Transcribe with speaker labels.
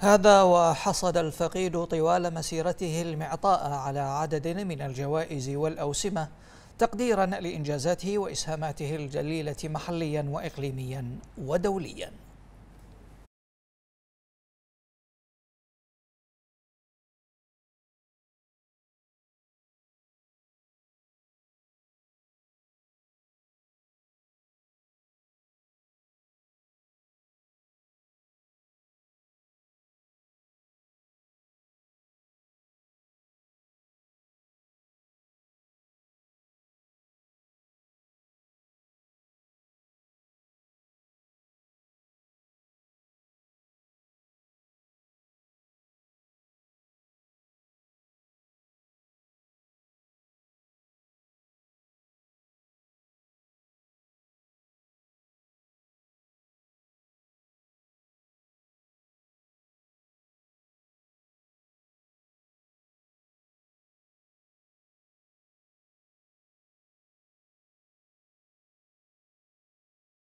Speaker 1: هذا وحصد الفقيد طوال مسيرته المعطاء على عدد من الجوائز والأوسمة تقديرا لإنجازاته وإسهاماته الجليلة محليا وإقليميا ودوليا